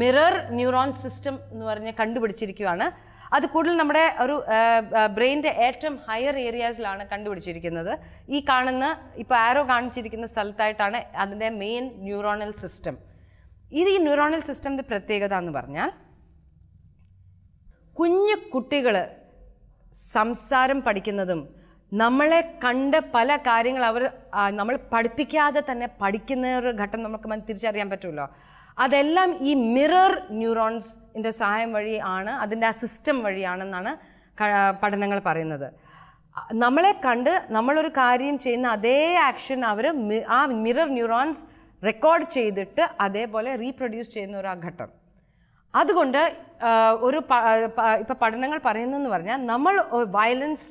mirror neuron system എന്ന് പറഞ്ഞ് കണ്ടുപിടിച്ചിരിക്കുകയാണ് അത് കൂടുതൽ നമ്മുടെ ഒരു ബ്രെയിൻ്റെ ഏറ്റവും ഹയർ ഏരിയാസിലാണ് കണ്ടുപിടിച്ചിരിക്കുന്നത് ഈ കാണുന്ന ഇപ്പോൾ ആരോ കാണിച്ചിരിക്കുന്ന സ്ഥലത്തായിട്ടാണ് അതിൻ്റെ മെയിൻ ന്യൂറോണൽ സിസ്റ്റം ഇത് ഈ ന്യൂറോണൽ സിസ്റ്റത്തിൻ്റെ പ്രത്യേകത എന്ന് പറഞ്ഞാൽ കുഞ്ഞു കുട്ടികൾ സംസാരം പഠിക്കുന്നതും നമ്മളെ കണ്ട് പല കാര്യങ്ങൾ അവർ നമ്മൾ പഠിപ്പിക്കാതെ തന്നെ പഠിക്കുന്ന ഒരു ഘട്ടം നമുക്ക് തിരിച്ചറിയാൻ പറ്റുമല്ലോ അതെല്ലാം ഈ മിറർ ന്യൂറോൺസിൻ്റെ സഹായം വഴി ആണ് അതിൻ്റെ ആ സിസ്റ്റം വഴിയാണെന്നാണ് പഠനങ്ങൾ പറയുന്നത് നമ്മളെ കണ്ട് നമ്മളൊരു കാര്യം ചെയ്യുന്ന അതേ ആക്ഷൻ അവർ ആ മിറർ ന്യൂറോൺസ് റെക്കോർഡ് ചെയ്തിട്ട് അതേപോലെ റീപ്രൊഡ്യൂസ് ചെയ്യുന്ന ഒരു ആ ഘട്ടം അതുകൊണ്ട് ഒരു ഇപ്പം പഠനങ്ങൾ പറയുന്നതെന്ന് പറഞ്ഞാൽ നമ്മൾ വയലൻസ്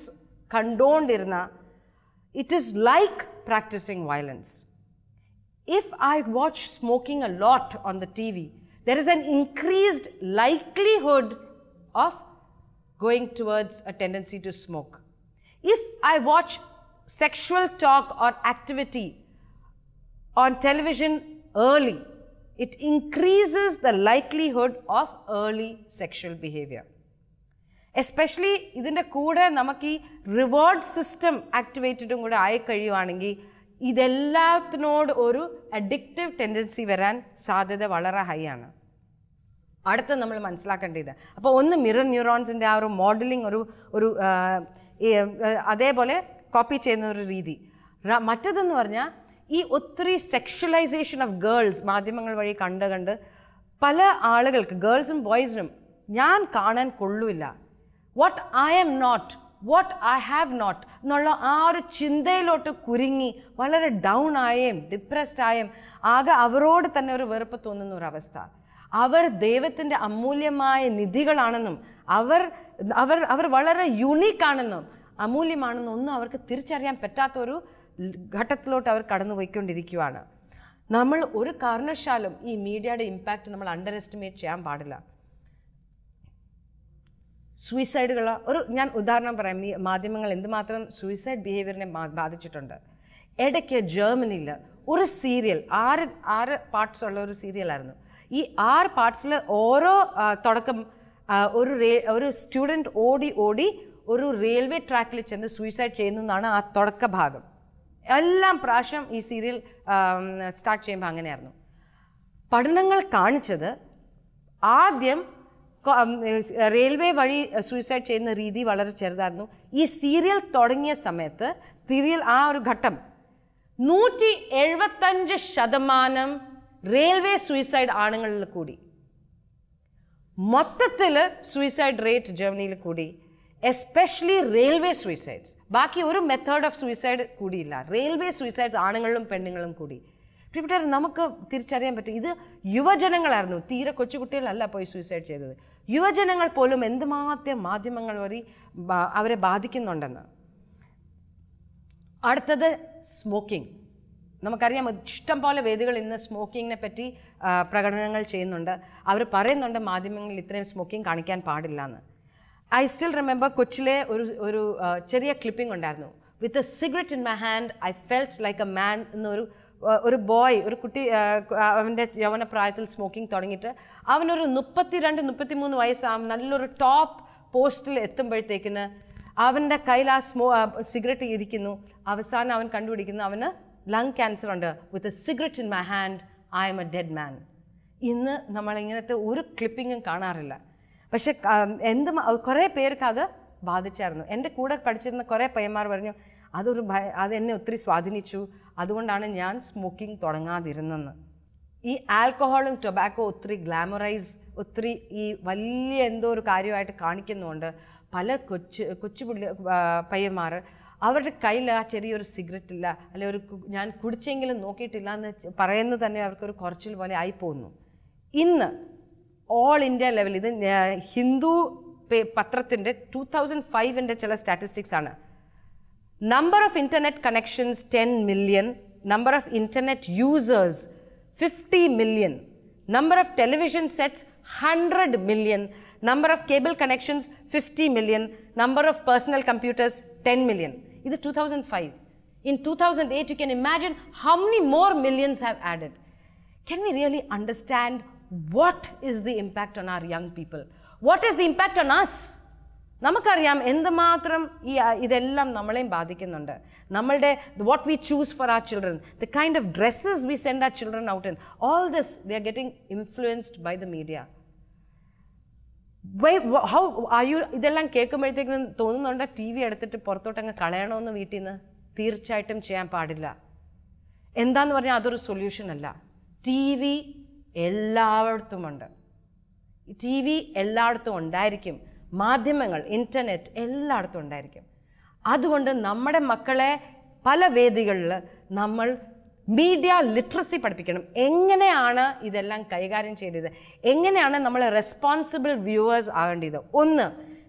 കണ്ടുകൊണ്ടിരുന്ന it is like practising violence if I watch smoking a lot on the TV, there is an increased likelihood of going towards a tendency to smoke. If I watch sexual talk or activity on television early, it increases the likelihood of early sexual behavior. Especially, ഇതിൻ്റെ കൂടെ നമുക്ക് reward system activated ആക്ടിവേറ്റഡും കൂടെ ആയി കഴിയുവാണെങ്കിൽ ഇതെല്ലാത്തിനോട് ഒരു addictive tendency വരാൻ സാധ്യത വളരെ high ആണ് അടുത്ത നമ്മൾ മനസ്സിലാക്കേണ്ടത് അപ്പോൾ ഒന്ന് മിറർ ന്യൂറോൺസിൻ്റെ ആ ഒരു മോഡലിംഗ് ഒരു ഒരു അതേപോലെ കോപ്പി ചെയ്യുന്ന ഒരു രീതി മറ്റതെന്ന് പറഞ്ഞാൽ ഈ ഒത്തിരി സെക്ഷലൈസേഷൻ ഓഫ് ഗേൾസ് മാധ്യമങ്ങൾ വഴി കണ്ട് കണ്ട് പല ആളുകൾക്ക് ഗേൾസും ബോയ്സിനും ഞാൻ കാണാൻ കൊള്ളൂല്ല what I'm not what I have not എന്നുള്ള ആ ഒരു ചിന്തയിലോട്ട് കുരുങ്ങി വളരെ ഡൗൺ ആയേം ഡിപ്രസ്ഡ് ആയേം ആകെ അവരോട് തന്നെ ഒരു വെറുപ്പ് തോന്നുന്ന ഒരു അവസ്ഥ അവർ ദൈവത്തിൻ്റെ അമൂല്യമായ നിധികളാണെന്നും അവർ അവർ അവർ വളരെ യുണീക്കാണെന്നും അമൂല്യമാണെന്നും ഒന്നും അവർക്ക് തിരിച്ചറിയാൻ പറ്റാത്തൊരു ഘട്ടത്തിലോട്ട് അവർ കടന്നു പോയിക്കൊണ്ടിരിക്കുകയാണ് നമ്മൾ ഒരു കാരണവശാലും ഈ മീഡിയയുടെ ഇമ്പാക്റ്റ് നമ്മൾ അണ്ടർ എസ്റ്റിമേറ്റ് ചെയ്യാൻ പാടില്ല സൂയിസൈഡുകൾ ഒരു ഞാൻ ഉദാഹരണം പറയാം ഈ മാധ്യമങ്ങൾ എന്തുമാത്രം സൂയിസൈഡ് ബിഹേവിയറിനെ ബാധിച്ചിട്ടുണ്ട് ഇടയ്ക്ക് ജർമ്മനിയിൽ ഒരു സീരിയൽ ആറ് ആറ് പാർട്സ് ഉള്ള ഒരു സീരിയലായിരുന്നു ഈ ആറ് പാർട്സിൽ ഓരോ തുടക്കം ഒരു റേ ഒരു സ്റ്റുഡൻറ്റ് ഓടി ഓടി ഒരു റെയിൽവേ ട്രാക്കിൽ ചെന്ന് സൂയിസൈഡ് ചെയ്യുന്നു എന്നാണ് ആ തുടക്ക ഭാഗം എല്ലാം പ്രാവശ്യം ഈ സീരിയൽ സ്റ്റാർട്ട് ചെയ്യുമ്പോൾ അങ്ങനെയായിരുന്നു പഠനങ്ങൾ കാണിച്ചത് ആദ്യം റെയിൽവേ വഴി സൂയിസൈഡ് ചെയ്യുന്ന രീതി വളരെ ചെറുതായിരുന്നു ഈ സീരിയൽ തുടങ്ങിയ സമയത്ത് സീരിയൽ ആ ഒരു ഘട്ടം നൂറ്റി എഴുപത്തഞ്ച് ശതമാനം റെയിൽവേ സൂയിസൈഡ് ആണുങ്ങളിൽ കൂടി മൊത്തത്തിൽ സൂയിസൈഡ് റേറ്റ് ജർമ്മനിയിൽ കൂടി എസ്പെഷ്യലി റെയിൽവേ സൂയിസൈഡ്സ് ബാക്കി ഒരു മെത്തേഡ് ഓഫ് സൂയിസൈഡ് കൂടിയില്ല റെയിൽവേ സൂയിസൈഡ്സ് ആണുങ്ങളിലും പെണ്ണുങ്ങളും കൂടി പ്രിയപ്പെട്ടവർ നമുക്ക് തിരിച്ചറിയാൻ പറ്റും ഇത് യുവജനങ്ങളായിരുന്നു തീരെ കൊച്ചുകുട്ടികളല്ല പോയി സൂയിസൈഡ് ചെയ്തത് യുവജനങ്ങൾ പോലും എന്തുമാത്രം മാധ്യമങ്ങൾ വഴി അവരെ ബാധിക്കുന്നുണ്ടെന്ന് അടുത്തത് സ്മോക്കിംഗ് നമുക്കറിയാം ഇഷ്ടം പോലെ വേദികൾ ഇന്ന് സ്മോക്കിങ്ങിനെ പറ്റി പ്രകടനങ്ങൾ ചെയ്യുന്നുണ്ട് അവർ പറയുന്നുണ്ട് മാധ്യമങ്ങളിൽ ഇത്രയും സ്മോക്കിംഗ് കാണിക്കാൻ പാടില്ല എന്ന് ഐ സ്റ്റിൽ റിമെമ്പർ കൊച്ചിലെ ഒരു ഒരു ചെറിയ ക്ലിപ്പിംഗ് ഉണ്ടായിരുന്നു with a cigarette in my hand I felt like a man എന്നൊരു ഒരു ബോയ് ഒരു കുട്ടി അവൻ്റെ യൗവന പ്രായത്തിൽ സ്മോക്കിംഗ് തുടങ്ങിയിട്ട് അവനൊരു മുപ്പത്തി രണ്ട് മുപ്പത്തി മൂന്ന് വയസ്സാകും നല്ലൊരു ടോപ്പ് പോസ്റ്റിൽ എത്തുമ്പോഴത്തേക്കിന് അവൻ്റെ കയ്യിൽ ആ സ്മോ സിഗരറ്റ് ഇരിക്കുന്നു അവസാനം അവൻ കണ്ടുപിടിക്കുന്നു അവന് ലങ് ക്യാൻസർ ഉണ്ട് with a cigarette in my hand I'm a dead man ഇന്ന് നമ്മളിങ്ങനത്തെ ഒരു ക്ലിപ്പിങ്ങും കാണാറില്ല പക്ഷെ എന്ത് കുറേ പേർക്ക് അത് ബാധിച്ചായിരുന്നു എൻ്റെ കൂടെ പഠിച്ചിരുന്ന കുറേ പയ്യന്മാർ പറഞ്ഞു അതൊരു ഭയ അതെന്നെ ഒത്തിരി സ്വാധീനിച്ചു അതുകൊണ്ടാണ് ഞാൻ സ്മോക്കിംഗ് തുടങ്ങാതിരുന്നെന്ന് ഈ ആൽക്കഹോളും ടൊബാക്കോ ഒത്തിരി ഗ്ലാമറൈസ് ഒത്തിരി ഈ വലിയ എന്തോ ഒരു കാര്യമായിട്ട് കാണിക്കുന്നുണ്ട് പല കൊച്ചു കൊച്ചു പിള്ളേ പയ്യന്മാർ അവരുടെ കയ്യിൽ ആ ചെറിയൊരു സിഗരറ്റ് ഇല്ല അല്ലെ ഒരു ഞാൻ കുടിച്ചെങ്കിലും നോക്കിയിട്ടില്ല എന്ന് പറയുന്നത് തന്നെ അവർക്കൊരു കുറച്ചിൽ പോലെ ആയിപ്പോകുന്നു ഇന്ന് ഓൾ ഇന്ത്യ ലെവൽ ഇത് ഹിന്ദു പത്രത്തിൻ്റെ ടു തൗസൻഡ് ഫൈവിൻ്റെ ചില സ്റ്റാറ്റിസ്റ്റിക്സ് ആണ് Number of internet connections 10 million. Number of internet users 50 million. Number of television sets 100 million. Number of cable connections 50 million. Number of personal computers 10 million. This is 2005. In 2008, you can imagine how many more millions have added. Can we really understand what is the impact on our young people? What is the impact on us? നമുക്കറിയാം എന്തുമാത്രം ഈ ഇതെല്ലാം നമ്മളെയും ബാധിക്കുന്നുണ്ട് നമ്മളുടെ what we choose for our children the kind of dresses we send our children out in all this they are getting influenced by the media how ആയു ഇതെല്ലാം കേൾക്കുമ്പോഴത്തേക്കും തോന്നുന്നുണ്ട് ടി വി എടുത്തിട്ട് പുറത്തോട്ടങ്ങ് കളയണമെന്ന് വീട്ടിൽ നിന്ന് തീർച്ചയായിട്ടും ചെയ്യാൻ പാടില്ല എന്താന്ന് പറഞ്ഞാൽ അതൊരു സൊല്യൂഷൻ അല്ല ടി വി എല്ലായിടത്തുമുണ്ട് ടി വി എല്ലായിടത്തും ഉണ്ടായിരിക്കും മാധ്യമങ്ങൾ ഇൻ്റർനെറ്റ് എല്ലായിടത്തും ഉണ്ടായിരിക്കും അതുകൊണ്ട് നമ്മുടെ മക്കളെ പല വേദികളിൽ നമ്മൾ മീഡിയ ലിറ്ററസി പഠിപ്പിക്കണം എങ്ങനെയാണ് ഇതെല്ലാം കൈകാര്യം ചെയ്യേണ്ടത് എങ്ങനെയാണ് നമ്മൾ റെസ്പോൺസിബിൾ വ്യൂവേഴ്സ് ആകേണ്ടത് ഒന്ന്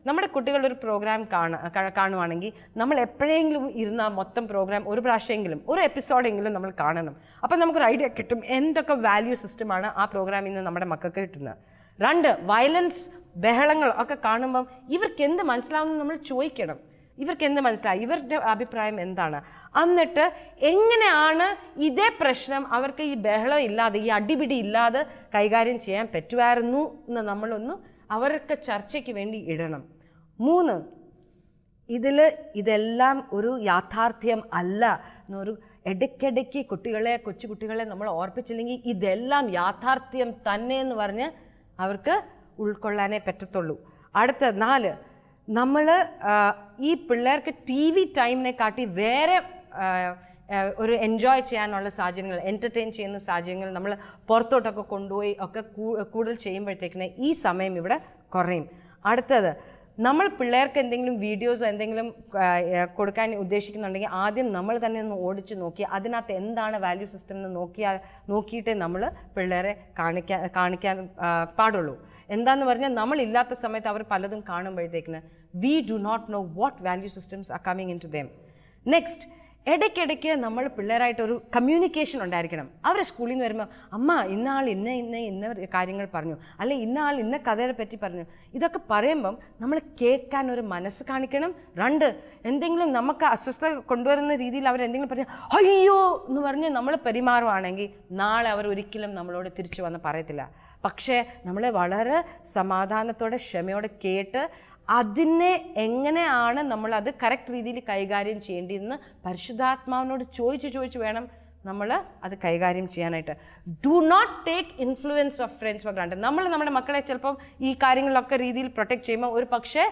നമ്മുടെ കുട്ടികളുടെ ഒരു പ്രോഗ്രാം കാണുക കാണുവാണെങ്കിൽ നമ്മൾ എപ്പോഴെങ്കിലും ഇരുന്ന മൊത്തം പ്രോഗ്രാം ഒരു പ്രാവശ്യമെങ്കിലും ഒരു എപ്പിസോഡെങ്കിലും നമ്മൾ കാണണം അപ്പം നമുക്കൊരു ഐഡിയ കിട്ടും എന്തൊക്കെ വാല്യൂ സിസ്റ്റമാണ് ആ പ്രോഗ്രാമിൽ നിന്ന് നമ്മുടെ മക്കൾക്ക് കിട്ടുന്നത് രണ്ട് വയലൻസ് ബഹളങ്ങൾ ഒക്കെ കാണുമ്പം ഇവർക്ക് എന്ത് മനസ്സിലാവുമെന്ന് നമ്മൾ ചോദിക്കണം ഇവർക്ക് എന്ത് മനസ്സിലായി ഇവരുടെ അഭിപ്രായം എന്താണ് എന്നിട്ട് എങ്ങനെയാണ് ഇതേ പ്രശ്നം അവർക്ക് ഈ ബഹളം ഇല്ലാതെ ഈ അടിപിടി ഇല്ലാതെ കൈകാര്യം ചെയ്യാൻ പറ്റുമായിരുന്നു എന്ന് നമ്മളൊന്ന് അവർക്ക് ചർച്ചയ്ക്ക് വേണ്ടി ഇടണം മൂന്ന് ഇതിൽ ഇതെല്ലാം ഒരു യാഥാർത്ഥ്യം അല്ല എന്നൊരു ഇടയ്ക്കിടയ്ക്ക് കുട്ടികളെ കൊച്ചുകുട്ടികളെ നമ്മൾ ഓർപ്പിച്ചില്ലെങ്കിൽ ഇതെല്ലാം യാഥാർത്ഥ്യം തന്നെ എന്ന് പറഞ്ഞ് അവർക്ക് ഉൾക്കൊള്ളാനേ പറ്റത്തുള്ളൂ അടുത്ത നാല് നമ്മൾ ഈ പിള്ളേർക്ക് ടി വി ടൈമിനെ കാട്ടി വേറെ ഒരു എൻജോയ് ചെയ്യാനുള്ള സാഹചര്യങ്ങൾ എൻ്റർടൈൻ ചെയ്യുന്ന സാഹചര്യങ്ങൾ നമ്മൾ പുറത്തോട്ടൊക്കെ കൊണ്ടുപോയി ഒക്കെ കൂടുതൽ ചെയ്യുമ്പോഴത്തേക്കിന് ഈ സമയം ഇവിടെ കുറയും അടുത്തത് നമ്മൾ പിള്ളേർക്ക് എന്തെങ്കിലും വീഡിയോസോ എന്തെങ്കിലും കൊടുക്കാൻ ഉദ്ദേശിക്കുന്നുണ്ടെങ്കിൽ ആദ്യം നമ്മൾ തന്നെ ഒന്ന് ഓടിച്ചു നോക്കി അതിനകത്ത് എന്താണ് വാല്യൂ സിസ്റ്റം എന്ന് നോക്കിയാൽ നോക്കിയിട്ടേ നമ്മൾ പിള്ളേരെ കാണിക്കാൻ കാണിക്കാൻ പാടുള്ളൂ എന്താന്ന് പറഞ്ഞാൽ നമ്മളില്ലാത്ത സമയത്ത് അവർ പലതും കാണുമ്പോഴത്തേക്കിന് we do not know what value systems are coming into them next ഇടയ്ക്കിടയ്ക്ക് നമ്മൾ പിള്ളേരായിട്ടൊരു കമ്മ്യൂണിക്കേഷൻ ഉണ്ടായിരിക്കണം അവരെ സ്കൂളിൽ നിന്ന് വരുമ്പോൾ അമ്മ ഇന്നാൾ ഇന്ന ഇന്ന ഇന്ന കാര്യങ്ങൾ പറഞ്ഞു അല്ലെ ഇന്നാൾ ഇന്ന കഥയെ പറ്റി പറഞ്ഞു ഇതൊക്കെ പറയുമ്പം നമ്മൾ കേൾക്കാൻ ഒരു മനസ്സ് കാണിക്കണം രണ്ട് എന്തെങ്കിലും നമുക്ക് അസ്വസ്ഥത കൊണ്ടുവരുന്ന രീതിയിൽ അവരെന്തെങ്കിലും പറഞ്ഞു അയ്യോ എന്ന് പറഞ്ഞ് നമ്മൾ പെരുമാറുവാണെങ്കിൽ നാളെ അവർ ഒരിക്കലും നമ്മളോട് തിരിച്ചു വന്ന് പറയത്തില്ല പക്ഷേ നമ്മളെ വളരെ സമാധാനത്തോടെ ക്ഷമയോടെ കേട്ട് അതിനെ എങ്ങനെയാണ് നമ്മളത് കറക്റ്റ് രീതിയിൽ കൈകാര്യം ചെയ്യേണ്ടതെന്ന് പരിശുദ്ധാത്മാവിനോട് ചോദിച്ച് ചോദിച്ച് വേണം നമ്മൾ അത് കൈകാര്യം ചെയ്യാനായിട്ട് do not take influence of friends for grand നമ്മൾ നമ്മുടെ മക്കളെ ചിലപ്പം ഈ കാര്യങ്ങളിലൊക്കെ രീതിയിൽ പ്രൊട്ടക്ട് ചെയ്യുമ്പോൾ ഒരു പക്ഷേ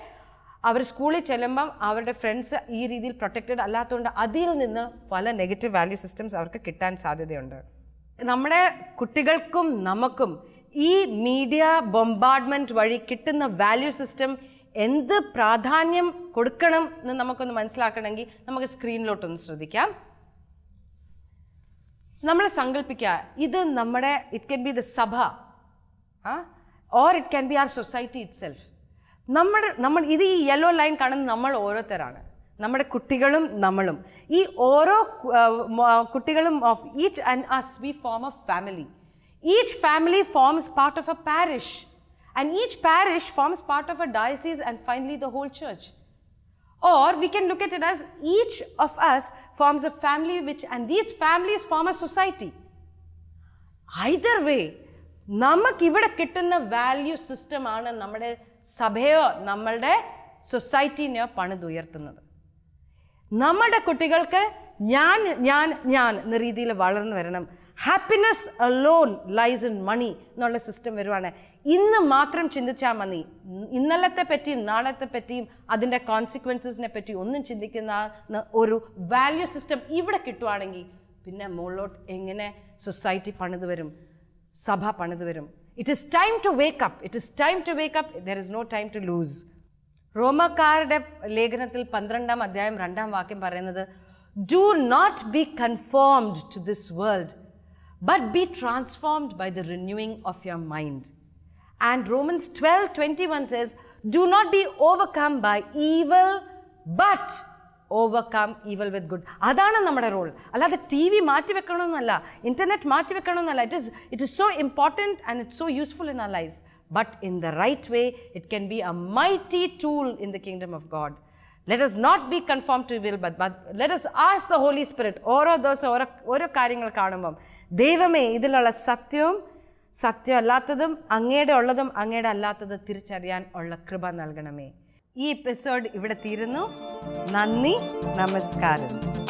അവർ സ്കൂളിൽ ചെല്ലുമ്പം അവരുടെ ഫ്രണ്ട്സ് ഈ രീതിയിൽ പ്രൊട്ടക്റ്റഡ് അല്ലാത്തതുകൊണ്ട് അതിൽ നിന്ന് പല നെഗറ്റീവ് വാല്യൂ സിസ്റ്റംസ് അവർക്ക് കിട്ടാൻ സാധ്യതയുണ്ട് നമ്മുടെ കുട്ടികൾക്കും നമുക്കും ഈ മീഡിയ ബൊമ്പാർഡ്മെൻറ്റ് വഴി കിട്ടുന്ന വാല്യൂ സിസ്റ്റം എന്ത് പ്രാധാന്യം കൊടുക്കണം എന്ന് നമുക്കൊന്ന് മനസ്സിലാക്കണമെങ്കിൽ നമുക്ക് സ്ക്രീനിലോട്ടൊന്ന് ശ്രദ്ധിക്കാം നമ്മൾ സങ്കല്പിക്കുക ഇത് നമ്മുടെ ഇറ്റ് ക്യാൻ ബി ദ സഭ or it can be our society itself നമ്മുടെ നമ്മൾ ഇത് ഈ യെല്ലോ ലൈൻ കാണുന്ന നമ്മൾ ഓരോരുത്തരാണ് നമ്മുടെ കുട്ടികളും നമ്മളും ഈ ഓരോ കുട്ടികളും of each and as we form a family each family forms part of a parish and each parish forms part of a diocese and finally the whole church. Or we can look at it as each of us forms a family which, and these families form a society. Either way, നമുക്ക് ഇവിടെ കിട്ടുന്ന value സിസ്റ്റമാണ് നമ്മുടെ സഭയോ നമ്മളുടെ സൊസൈറ്റിനെയോ പണിതുയർത്തുന്നത് നമ്മുടെ കുട്ടികൾക്ക് ഞാൻ ഞാൻ ഞാൻ എന്ന രീതിയിൽ വളർന്നു വരണം happiness alone lies in money എന്നുള്ള സിസ്റ്റം വരുവാണ് ഇന്ന് മാത്രം ചിന്തിച്ചാൽ മതി ഇന്നലത്തെ പറ്റിയും നാളത്തെ പറ്റിയും അതിൻ്റെ കോൺസിക്വൻസസിനെ പറ്റിയും ഒന്നും ചിന്തിക്കുന്ന ഒരു വാല്യൂ സിസ്റ്റം ഇവിടെ കിട്ടുവാണെങ്കിൽ പിന്നെ മുകളിലോട്ട് എങ്ങനെ സൊസൈറ്റി പണിത് വരും സഭ പണിത് വരും it is time to wake up it is time to wake up there is no time to lose റോമക്കാരുടെ ലേഖനത്തിൽ പന്ത്രണ്ടാം അധ്യായം രണ്ടാം വാക്യം പറയുന്നത് do not be conformed to this world but be transformed by the renewing of your mind And Romans 12 21 says, Do not be overcome by evil, but overcome evil with good അതാണ് നമ്മുടെ role അല്ലാതെ T V മാറ്റി വെക്കണമെന്നല്ല internet മാറ്റി വെക്കണമെന്നല്ല it is it is so important and it's so useful in our life but in the right way it can be a mighty tool in the kingdom of God let's not be conform to will but but let's as the Holy Spirit ഓരോ ദിവസം ഓരോ ഓരോ കാര്യങ്ങൾ കാണുമ്പം ദൈവമേ ഇതിലുള്ള സത്യവും സത്യമല്ലാത്തതും അങ്ങയുടെ ഉള്ളതും അങ്ങയുടെ അല്ലാത്തത് തിരിച്ചറിയാൻ ഉള്ള കൃപ നൽകണമേ ഈ എപ്പിസോഡ് ഇവിടെ തീരുന്നു നന്ദി നമസ്കാരം